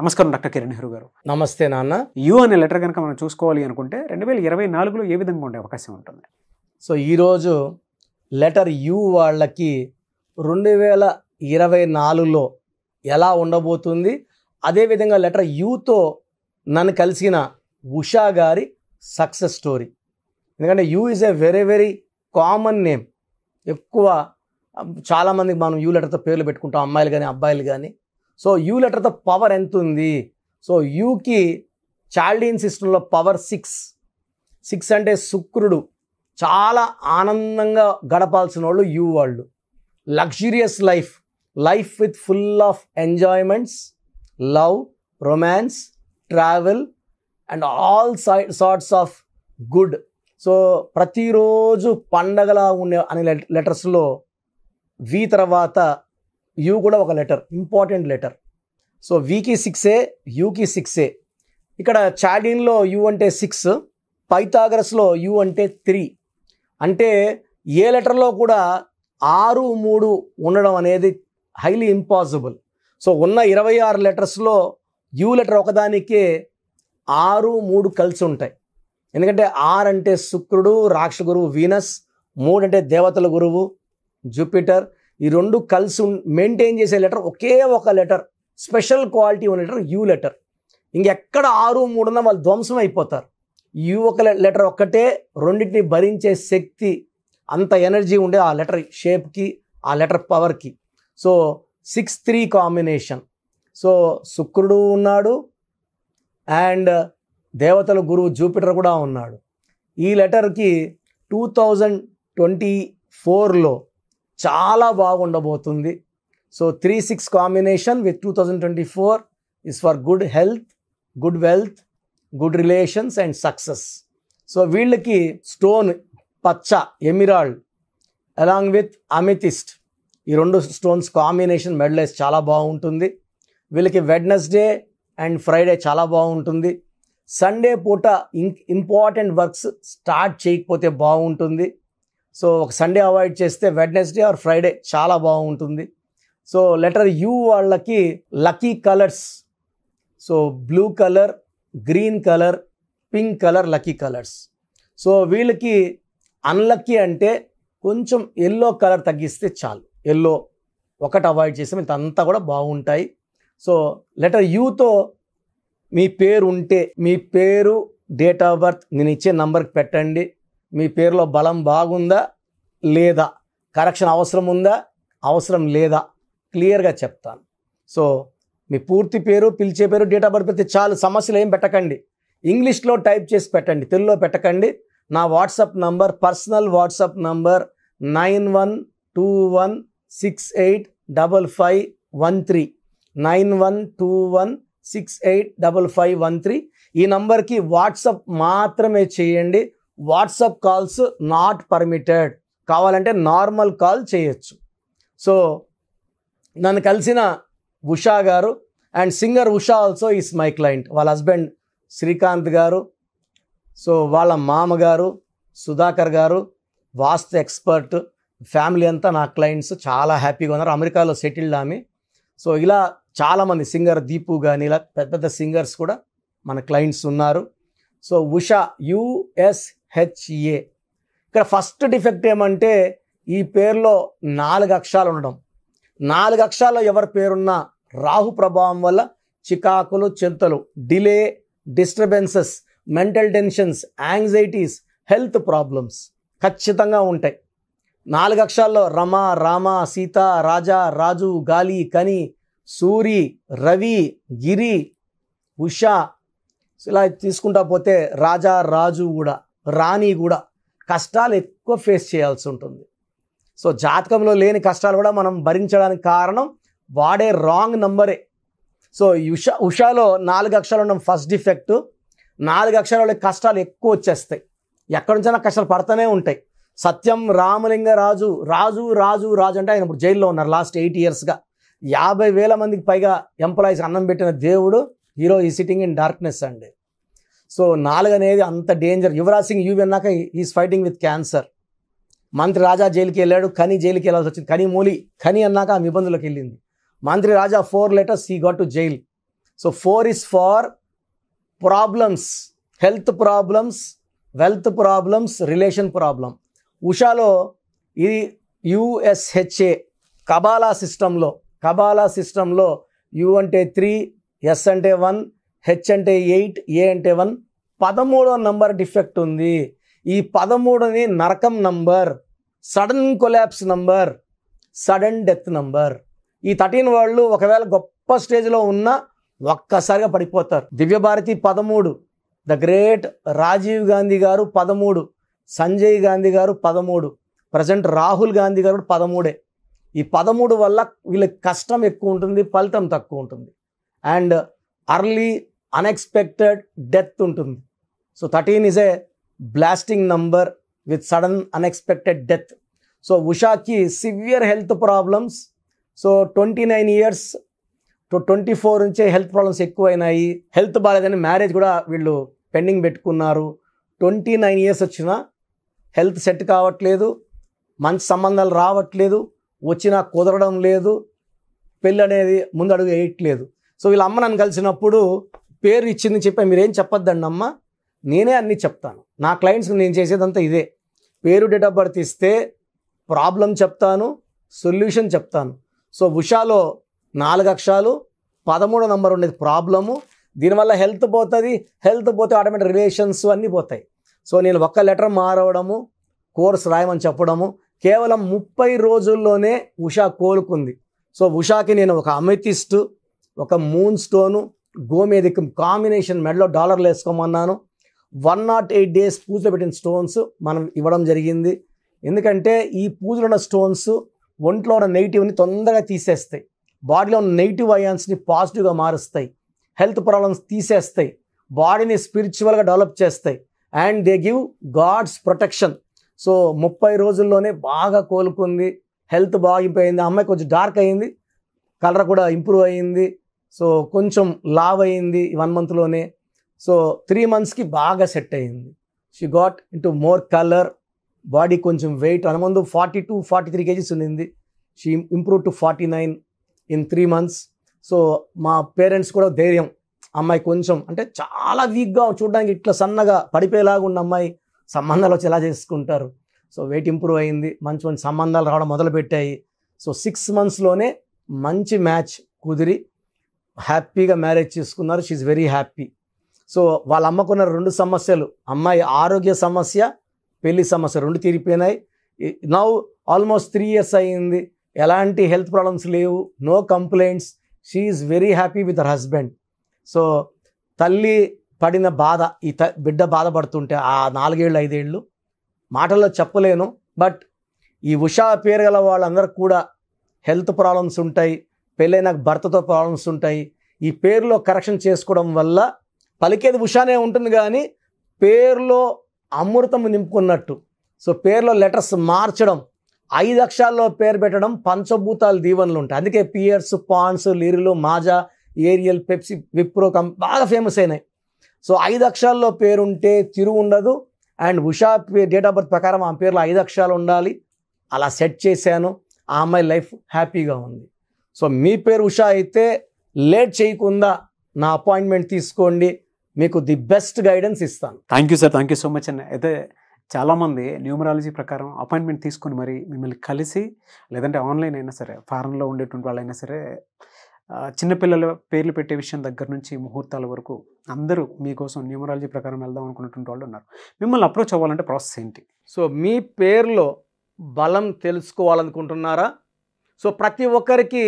నమస్కారం డాక్టర్ కిరణ్ నెహ్రూ గారు నమస్తే నాన్న యు అనే లెటర్ కనుక మనం చూసుకోవాలి అనుకుంటే రెండు వేల ఇరవై నాలుగులో ఏ విధంగా ఉండే అవకాశం ఉంటుంది సో ఈరోజు లెటర్ యు వాళ్ళకి రెండు వేల ఇరవై నాలుగులో ఎలా ఉండబోతుంది అదేవిధంగా లెటర్ యూతో నన్ను కలిసిన ఉషా గారి సక్సెస్ స్టోరీ ఎందుకంటే U is a very very common name ఎక్కువ చాలామందికి మనం యూ లెటర్తో పేర్లు పెట్టుకుంటాం అమ్మాయిలు కానీ అబ్బాయిలు కానీ సో యూ లెటర్తో పవర్ ఎంత ఉంది సో యూకి చాల్డీన్ సిస్టంలో పవర్ సిక్స్ సిక్స్ అంటే శుక్రుడు చాలా ఆనందంగా గడపాల్సిన వాళ్ళు యూ వాళ్ళు luxurious life life with full of enjoyments love romance travel and all side sorts of good so ప్రతిరోజు పండగలా ఉండే అనే లెటర్స్లో వి తర్వాత యూ కూడా ఒక లెటర్ ఇంపార్టెంట్ లెటర్ సో వికి సిక్స్ ఏ యూకి సిక్స్ ఏ ఇక్కడ చాడిన్లో యూ అంటే సిక్స్ పైథాగరస్లో యూ అంటే త్రీ అంటే ఏ లెటర్లో కూడా ఆరు మూడు ఉండడం అనేది హైలీ ఇంపాసిబుల్ సో ఉన్న ఇరవై ఆరు లెటర్స్లో యూ లెటర్ ఒకదానికే ఆరు మూడు కలిసి ఉంటాయి ఎందుకంటే ఆర్ అంటే శుక్రుడు రాక్ష గురువు వీనస్ మూడు అంటే దేవతల గురువు జూపిటర్ ఈ రెండు కలిసి మెయింటైన్ చేసే లెటర్ ఒకే ఒక లెటర్ స్పెషల్ క్వాలిటీ ఉన్న లెటర్ యూ లెటర్ ఇంకెక్కడ ఆరు మూడున్న వాళ్ళు ధ్వంసం అయిపోతారు యూ ఒక లెటర్ ఒక్కటే రెండింటిని భరించే శక్తి అంత ఎనర్జీ ఉండే ఆ లెటర్ షేప్కి ఆ లెటర్ పవర్కి so six three combination so శుక్రుడు ఉన్నాడు అండ్ దేవతల గురువు జూపిటర్ కూడా ఉన్నాడు ఈ లెటర్కి టూ థౌజండ్ ట్వంటీ ఫోర్లో చాలా బాగుండబోతుంది so three six combination with two thousand twenty four is for good health good wealth good relations and success so వీళ్ళకి స్టోన్ పచ్చ ఎమిరాల్డ్ అలాంగ్ విత్ అమితిస్ట్ ఈ రెండు స్టోన్స్ కాంబినేషన్ మెడలైస్ చాలా బాగుంటుంది వీళ్ళకి వెడ్నెస్డే అండ్ ఫ్రైడే చాలా బాగుంటుంది సండే పూట ఇంపార్టెంట్ వర్క్స్ స్టార్ట్ చేయకపోతే బాగుంటుంది సో ఒక సండే అవాయిడ్ చేస్తే వెడ్నెస్డే ఆర్ ఫ్రైడే చాలా బాగుంటుంది సో లెటర్ యూ వాళ్ళకి lucky colours so blue colour green colour pink colour lucky colours so వీళ్ళకి అన్లక్కీ అంటే కొంచెం ఎల్లో కలర్ తగ్గిస్తే చాలు ఎల్లో ఒకటి అవాయిడ్ చేస్తే మీ అంతా కూడా బాగుంటాయి సో లెటర్ యూతో మీ పేరు ఉంటే మీ పేరు డేట్ ఆఫ్ బర్త్ నేను ఇచ్చే నంబర్కి పెట్టండి మీ పేరులో బలం బాగుందా లేదా కరెక్షన్ అవసరం ఉందా అవసరం లేదా క్లియర్గా చెప్తాను సో మీ పూర్తి పేరు పిలిచే పేరు డేట్ ఆఫ్ బర్త్ పెడితే చాలు సమస్యలు ఏం పెట్టకండి ఇంగ్లీష్లో టైప్ చేసి పెట్టండి తెలుగులో పెట్టకండి నా WhatsApp number personal WhatsApp number nine one two one six eight double five one three nine one two one six eight double five one three ఈ నంబర్కి వాట్సప్ మాత్రమే చేయండి వాట్సాప్ కాల్స్ నాట్ పర్మిటెడ్ కావాలంటే నార్మల్ కాల్ చేయొచ్చు so నన్ను కలిసిన Usha garu and singer Usha also is my client వాళ్ళ husband Srikanth garu so వాళ్ళ మామగారు సుధాకర్ గారు వాస్తు ఎక్స్పర్ట్ ఫ్యామిలీ అంతా నా క్లయింట్స్ చాలా హ్యాపీగా ఉన్నారు అమెరికాలో సెటిల్డ్ ఆమె సో ఇలా చాలామంది సింగర్ దీపు కానీ ఇలా పెద్ద పెద్ద సింగర్స్ కూడా మన క్లయింట్స్ ఉన్నారు సో ఉషా యుఎస్ హెచ్ఏ ఇక్కడ ఫస్ట్ డిఫెక్ట్ ఏమంటే ఈ పేరులో నాలుగు అక్షరాలు ఉండడం నాలుగు అక్షరాలు ఎవరి పేరున్నా రాహు ప్రభావం వల్ల చికాకులు చింతలు delay disturbances mental tensions anxieties health problems ఖచ్చితంగా ఉంటాయి నాలుగు అక్షరాల్లో రమ రామ సీత రాజా రాజు గాలి కని సూరి రవి గిరి ఉషా ఇలా తీసుకుంటా పోతే రాజా రాజు కూడా రాని కూడా కష్టాలు ఎక్కువ ఫేస్ చేయాల్సి ఉంటుంది సో జాతకంలో లేని కష్టాలు కూడా మనం భరించడానికి కారణం వాడే రాంగ్ నంబరే సో ఉషా ఉషాలో నాలుగు అక్షరాలు ఉండడం ఫస్ట్ డిఫెక్ట్ నాలుగు అక్షరాలు కష్టాలు ఎక్కువ వచ్చేస్తాయి ఎక్కడి నుంచైనా కష్టాలు పడుతూనే ఉంటాయి సత్యం రామలింగ రాజు రాజు రాజు రాజు అంటే ఆయన ఇప్పుడు జైల్లో ఉన్నారు లాస్ట్ ఎయిట్ ఇయర్స్గా యాభై వేల మందికి పైగా ఎంప్లాయీస్ అన్నం పెట్టిన దేవుడు హీరో ఈ సిట్టింగ్ ఇన్ డార్క్నెస్ అండి సో నాలుగు అనేది అంత డేంజర్ యువరాజ్ సింగ్ యూ విన్నాక ఈజ్ ఫైటింగ్ విత్ క్యాన్సర్ మంత్రి రాజా జైలుకి వెళ్ళాడు కని జైలుకి వెళ్ళాల్సి వచ్చింది కని మూలి కని అన్నాక ఆమె ఇబ్బందులకు వెళ్ళింది మంత్రి Raja four letters he got to jail so four is for problems health problems wealth problems relation problem ఉషాలో ఇది యుఎస్హెచ్ఏ కబాలా సిస్టంలో కబాలా సిస్టంలో యు అంటే త్రీ ఎస్ అంటే వన్ హెచ్ అంటే ఎయిట్ ఏ అంటే వన్ పదమూడో నంబర్ డిఫెక్ట్ ఉంది ఈ పదమూడుని నరకం number sudden collapse number sudden death number ఈ థర్టీన్ వాళ్ళు ఒకవేళ గొప్ప స్టేజ్లో ఉన్నా ఒక్కసారిగా పడిపోతారు దివ్యభారతి పదమూడు ద గ్రేట్ రాజీవ్ గాంధీ గారు పదమూడు సంజయ్ గాంధీ గారు పదమూడు ప్రజెంట్ రాహుల్ గాంధీ గారు పదమూడే ఈ పదమూడు వల్ల వీళ్ళకి కష్టం ఎక్కువ ఉంటుంది ఫలితం తక్కువ ఉంటుంది అండ్ అర్లీ అన్ఎక్స్పెక్టెడ్ డెత్ ఉంటుంది so thirteen is a blasting number with sudden unexpected death so ఉషాకి severe health problems so twenty nine years to twenty four నుంచే హెల్త్ ప్రాబ్లమ్స్ ఎక్కువైనాయి హెల్త్ బాగాలేదని మ్యారేజ్ కూడా వీళ్ళు పెండింగ్ పెట్టుకున్నారు ట్వంటీ నైన్ ఇయర్స్ వచ్చిన health set కావట్లేదు మంచి సంబంధాలు రావట్లేదు వచ్చినా కుదరడం లేదు పెళ్ళి అనేది ముందడుగు వేయట్లేదు సో వీళ్ళ అమ్మ నన్ను కలిసినప్పుడు పేరు ఇచ్చిందని చెప్పి మీరేం చెప్పొద్దండి అమ్మ నేనే అన్ని చెప్తాను నా క్లయింట్స్కి నేను చేసేదంతా ఇదే పేరు డేట్ ఆఫ్ బర్త్ ఇస్తే ప్రాబ్లం చెప్తాను సొల్యూషన్ చెప్తాను సో ఉషాలో నాలుగు అక్షరాలు పదమూడో నంబర్ ఉండేది ప్రాబ్లము దీనివల్ల హెల్త్ పోతుంది హెల్త్ పోతే ఆటోమేటిక్ రిలేషన్స్ అన్నీ పోతాయి సో నేను ఒక్క లెటర్ మారవడము కోర్స్ రాయమని చెప్పడము కేవలం ముప్పై రోజుల్లోనే ఉషా కోలుకుంది సో ఉషాకి నేను ఒక అమెతిస్టు ఒక మూన్ స్టోను గోమేధికం కాంబినేషన్ మెడలో డాలర్లు వేసుకోమన్నాను వన్ నాట్ ఎయిట్ డేస్ పూజలో పెట్టిన స్టోన్స్ మనం ఇవ్వడం జరిగింది ఎందుకంటే ఈ పూజలు ఉన్న స్టోన్స్ ఒంట్లో ఉన్న నెగిటివ్ని తొందరగా తీసేస్తాయి బాడీలో ఉన్న నెగిటివ్ అయాన్స్ని పాజిటివ్గా మారుస్తాయి హెల్త్ ప్రాబ్లమ్స్ తీసేస్తాయి బాడీని స్పిరిచువల్గా డెవలప్ చేస్తాయి and they give God's protection so ముప్పై రోజుల్లోనే బాగా కోలుకుంది హెల్త్ బాగిపోయింది అమ్మాయి కొంచెం డార్క్ అయింది కలర్ కూడా ఇంప్రూవ్ అయ్యింది సో కొంచెం లావ్ అయింది వన్ మంత్లోనే సో త్రీ మంత్స్కి బాగా సెట్ అయింది she got into more colour body కొంచెం వెయిట్ అనుమందు forty two forty three kgs ఉండింది she improve to forty nine in three months so మా పేరెంట్స్ కూడా ధైర్యం అమ్మాయి కొంచెం అంటే చాలా వీక్గా చూడడానికి ఇట్లా సన్నగా పడిపోయేలాగా ఉన్న అమ్మాయి సంబంధాలు వచ్చి ఎలా చేసుకుంటారు సో వెయిట్ ఇంప్రూవ్ అయింది మంచి మంచి సంబంధాలు రావడం మొదలుపెట్టాయి సో సిక్స్ మంత్స్లోనే మంచి మ్యాచ్ కుదిరి హ్యాపీగా మ్యారేజ్ చేసుకున్నారు షీఈ్ వెరీ హ్యాపీ సో వాళ్ళ అమ్మకున్న రెండు సమస్యలు అమ్మాయి ఆరోగ్య సమస్య పెళ్లి సమస్య రెండు తీరిపోయినాయి నౌ ఆల్మోస్ట్ త్రీ ఇయర్స్ అయ్యింది ఎలాంటి హెల్త్ ప్రాబ్లమ్స్ లేవు no complaints she very happy with her husband so తల్లి పడిన బాధ ఈ త బిడ్డ బాధపడుతుంటే ఆ నాలుగేళ్ళు ఐదేళ్ళు మాటల్లో చెప్పలేను బట్ ఈ ఉషా పేరు గల వాళ్ళందరూ కూడా హెల్త్ ప్రాబ్లమ్స్ ఉంటాయి పెళ్ళైనాక భర్తతో ప్రాబ్లమ్స్ ఉంటాయి ఈ పేరులో కరెక్షన్ చేసుకోవడం వల్ల పలికేది ఉషానే ఉంటుంది కానీ పేరులో అమృతం నింపుకున్నట్టు సో పేర్లో లెటర్స్ మార్చడం ఐదు అక్షరాల్లో పేరు పెట్టడం పంచభూతాల దీవెనలు ఉంటాయి అందుకే పియర్స్ పాన్స్ లిరులు మాజా ఏరియల్ పెప్సి విప్రో కం బాగా ఫేమస్ అయినాయి సో ఐదు అక్షరాల్లో పేరుంటే తిరుగు ఉండదు and Usha date of birth ప్రకారం ఆ పేరులో ఐదు అక్షరాలు ఉండాలి అలా సెట్ చేశాను ఆ అమ్మాయి లైఫ్ హ్యాపీగా ఉంది సో మీ పేరు ఉషా అయితే లేట్ చేయకుండా నా అపాయింట్మెంట్ తీసుకోండి మీకు ది బెస్ట్ గైడెన్స్ ఇస్తాను thank you sir thank you so much అండి అయితే చాలామంది న్యూమరాలజీ ప్రకారం అపాయింట్మెంట్ తీసుకొని మరి మిమ్మల్ని కలిసి లేదంటే ఆన్లైన్ అయినా సరే ఫారెన్లో ఉండేటువంటి వాళ్ళైనా సరే చిన్నపిల్లల పేర్లు పెట్టే విషయం దగ్గర నుంచి ముహూర్తాల వరకు అందరూ మీకోసం న్యూమరాలజీ ప్రకారం వెళ్దాం అనుకున్నటువంటి వాళ్ళు ఉన్నారు మిమ్మల్ని అప్రోచ్ అవ్వాలంటే ప్రాసెస్ ఏంటి సో మీ పేర్లో బలం తెలుసుకోవాలనుకుంటున్నారా సో ప్రతి ఒక్కరికి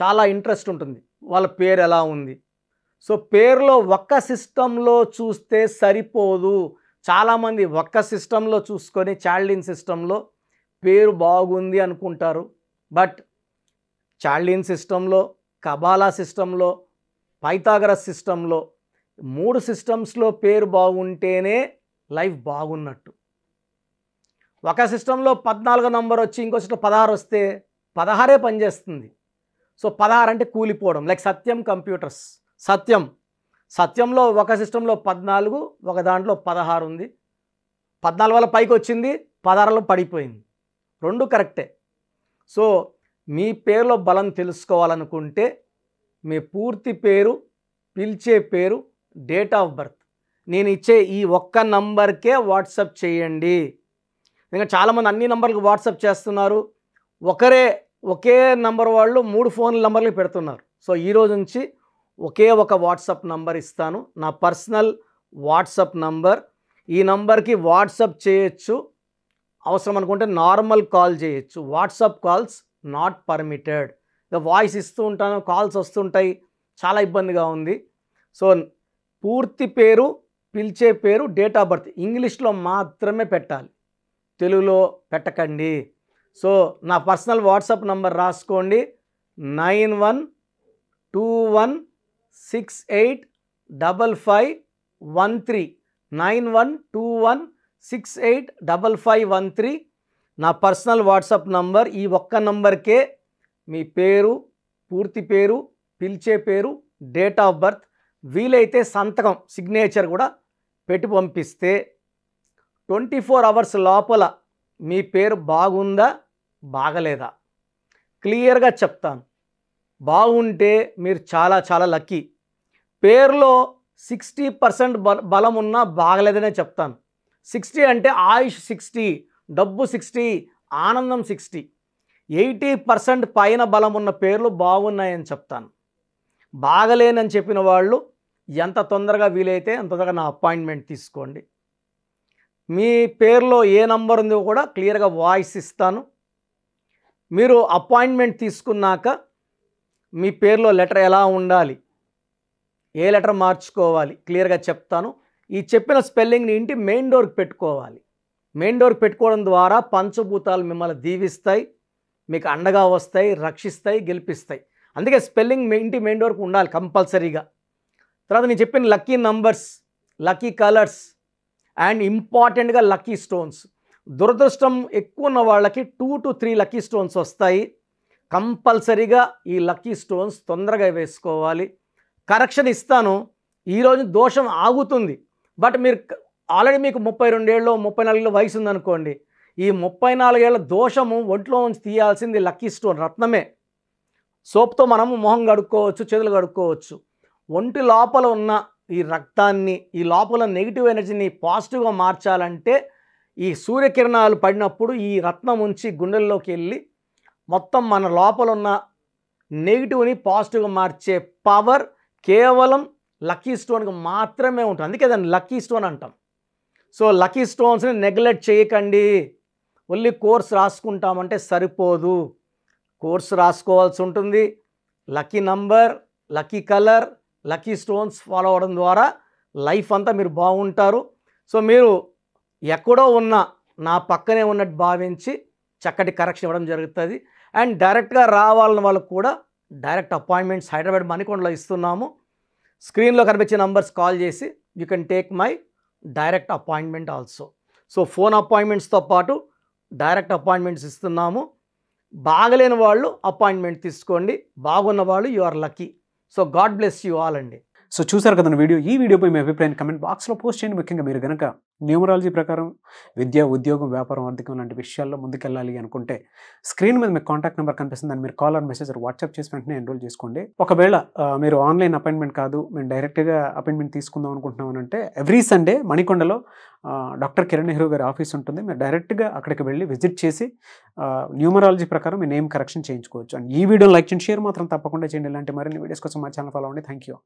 చాలా ఇంట్రెస్ట్ ఉంటుంది వాళ్ళ పేరు ఎలా ఉంది సో పేరులో ఒక్క సిస్టంలో చూస్తే సరిపోదు చాలామంది ఒక్క సిస్టంలో చూసుకొని చాల్డిన్ సిస్టంలో పేరు బాగుంది అనుకుంటారు బట్ చాల్డిన్ సిస్టంలో కబాలా సిస్టంలో పైతాగరస్ సిస్టంలో మూడు సిస్టమ్స్లో పేరు బాగుంటేనే లైఫ్ బాగున్నట్టు ఒక సిస్టంలో పద్నాలుగో నంబర్ వచ్చి ఇంకో సిస్టమ్ పదహారు వస్తే పదహారే పనిచేస్తుంది సో పదహారు అంటే కూలిపోవడం లైక్ సత్యం కంప్యూటర్స్ సత్యం సత్యంలో ఒక సిస్టంలో పద్నాలుగు ఒక దాంట్లో పదహారు ఉంది పద్నాలుగు వల్ల పైకి వచ్చింది పదహారులో పడిపోయింది రెండు కరెక్టే సో మీ పేరులో బలం తెలుసుకోవాలనుకుంటే మీ పూర్తి పేరు పిలిచే పేరు డేట్ ఆఫ్ బర్త్ నేను ఇచ్చే ఈ ఒక్క నంబర్కే వాట్సప్ చేయండి ఇంకా చాలామంది అన్ని నంబర్లకు వాట్సాప్ చేస్తున్నారు ఒకరే ఒకే నంబర్ వాళ్ళు మూడు ఫోన్ నంబర్లు పెడుతున్నారు సో ఈరోజు నుంచి ఒకే ఒక వాట్సాప్ నంబర్ ఇస్తాను నా పర్సనల్ వాట్సాప్ నంబర్ ఈ నంబర్కి వాట్సాప్ చేయొచ్చు అవసరం అనుకుంటే నార్మల్ కాల్ చేయొచ్చు వాట్సాప్ కాల్స్ నాట్ పర్మిటెడ్ ఇక వాయిస్ ఇస్తూ ఉంటాను కాల్స్ వస్తుంటాయి చాలా ఇబ్బందిగా ఉంది సో పూర్తి పేరు పిలిచే పేరు డేట్ ఆఫ్ బర్త్ ఇంగ్లీష్లో మాత్రమే పెట్టాలి తెలుగులో పెట్టకండి సో నా పర్సనల్ వాట్సాప్ నంబర్ రాసుకోండి nine one two one six eight double five one three nine one two one six eight double five one three నా పర్సనల్ వాట్సాప్ నంబర్ ఈ ఒక్క నంబర్కే మీ పేరు పూర్తి పేరు పిలిచే పేరు డేట్ ఆఫ్ బర్త్ వీలైతే సంతకం సిగ్నేచర్ కూడా పెట్టి పంపిస్తే ట్వంటీ ఫోర్ అవర్స్ లోపల మీ పేరు బాగుందా బాగలేదా క్లియర్గా చెప్తాను బాగుంటే మీరు చాలా చాలా లక్కీ పేరులో సిక్స్టీ పర్సెంట్ బలం ఉన్నా బాగలేదనే చెప్తాను సిక్స్టీ అంటే ఆయుష్ సిక్స్టీ డబ్బు సిక్స్టీ ఆనందం సిక్స్టీ ఎయిటీ పర్సెంట్ పైన బలం ఉన్న పేర్లు బాగున్నాయని చెప్తాను బాగలేనని చెప్పిన వాళ్ళు ఎంత తొందరగా వీలైతే అంత తొందరగా నా అపాయింట్మెంట్ తీసుకోండి మీ పేరులో ఏ నంబర్ ఉందో కూడా క్లియర్గా వాయిస్ ఇస్తాను మీరు అపాయింట్మెంట్ తీసుకున్నాక మీ పేరులో లెటర్ ఎలా ఉండాలి ఏ లెటర్ మార్చుకోవాలి క్లియర్గా చెప్తాను ఈ చెప్పిన స్పెల్లింగ్ని ఇంటి మెయిన్ డోర్కి పెట్టుకోవాలి మెయిన్ డోర్కి పెట్టుకోవడం ద్వారా పంచభూతాలు మిమ్మల్ని దీవిస్తాయి మీకు అండగా వస్తాయి రక్షిస్తాయి గెలిపిస్తాయి అందుకే స్పెల్లింగ్ ఇంటి మెయిన్ డోర్కి ఉండాలి కంపల్సరీగా తర్వాత నేను చెప్పిన lucky numbers lucky colours and ఇంపార్టెంట్గా లక్కీ స్టోన్స్ దురదృష్టం ఎక్కువ ఉన్న వాళ్ళకి two to three lucky stones వస్తాయి కంపల్సరీగా ఈ లక్కీ స్టోన్స్ తొందరగా వేసుకోవాలి కరెక్షన్ ఇస్తాను ఈరోజు దోషం ఆగుతుంది బట్ మీరు ఆల్రెడీ మీకు ముప్పై రెండేళ్ళు ముప్పై నాలుగేళ్ళు వయసు ఉందనుకోండి ఈ ముప్పై నాలుగేళ్ల దోషము ఒంట్లో ఉంచి తీయాల్సింది లక్కీ స్టోన్ రత్నమే సోప్తో మనము మొహం కడుక్కోవచ్చు చేతులు కడుక్కోవచ్చు ఒంటి లోపల ఉన్న ఈ రక్తాన్ని ఈ లోపల నెగిటివ్ ఎనర్జీని పాజిటివ్గా మార్చాలంటే ఈ సూర్యకిరణాలు పడినప్పుడు ఈ రత్నం ఉంచి గుండెల్లోకి వెళ్ళి మొత్తం మన లోపల ఉన్న నెగిటివ్ని పాజిటివ్గా మార్చే పవర్ కేవలం లక్కీ స్టోన్కి మాత్రమే ఉంటుంది అందుకే దాన్ని లక్కీ స్టోన్ అంటాం సో లక్కీ స్టోన్స్ని నెగ్లెక్ట్ చేయకండి ఓన్లీ కోర్స్ రాసుకుంటామంటే సరిపోదు కోర్స్ రాసుకోవాల్సి ఉంటుంది lucky number lucky colour lucky stones follow అవడం ద్వారా లైఫ్ అంతా మీరు బాగుంటారు సో మీరు ఎక్కడో ఉన్న నా పక్కనే ఉన్నట్టు భావించి చక్కటి కరెక్షన్ ఇవ్వడం జరుగుతుంది అండ్ డైరెక్ట్గా రావాలని వాళ్ళకు కూడా డైరెక్ట్ అపాయింట్మెంట్స్ హైదరాబాద్ మణికొండలో ఇస్తున్నాము స్క్రీన్లో కనిపించే నంబర్స్ కాల్ చేసి you can take my direct appointment also so phone అపాయింట్మెంట్స్తో పాటు డైరెక్ట్ అపాయింట్మెంట్స్ ఇస్తున్నాము బాగలేని వాళ్ళు అపాయింట్మెంట్ తీసుకోండి బాగున్న వాళ్ళు you are lucky so God bless you all అండి సో చూసారు కదా వీడియో ఈ వీడియోపై మీ అభిప్రాయాన్ని కమెంట్ బాక్స్లో పోస్ట్ చేయండి ముఖ్యంగా మీరు కనుక న్యూమరాలజీ ప్రకారం విద్య ఉద్యోగం వ్యాపారం ఆర్థికం లాంటి విషయాల్లో ముందుకెళ్ళాలి అనుకుంటే స్క్రీన్ మీద మీకు కాంటాక్ట్ నెంబర్ కనిపిస్తుంది దాన్ని మీరు కాల్ ఆర్ మెసేజ్ వాట్సాప్ చేసి వెంటనే ఎన్రోల్ చేసుకోండి ఒకవేళ మీరు ఆన్లైన్ అపాయింట్మెంట్ కాదు మేము డైరెక్ట్గా అపాయింట్మెంట్ తీసుకుందాం అనుకుంటున్నాం అంటే ఎవ్రీ సండే మణికొండలో డాక్టర్ కిరణ్ నెహ్రూ గారి ఆఫీస్ ఉంటుంది మీరు డైరెక్ట్గా అక్కడికి వెళ్ళి విజిట్ చేసి న్యూమరాలజీ ప్రకారం మీ నేమ్ కరెక్షన్ చేయించుకోవచ్చు అండ్ ఈ వీడియోని లైక్ చేయండి షేర్ మాత్రం తప్పకుండా చేయండి ఇలాంటి మరిన్ని వీడియోస్ కోసం మా ఛానల్ ఫాలో అవ్వండి థ్యాంక్ యూ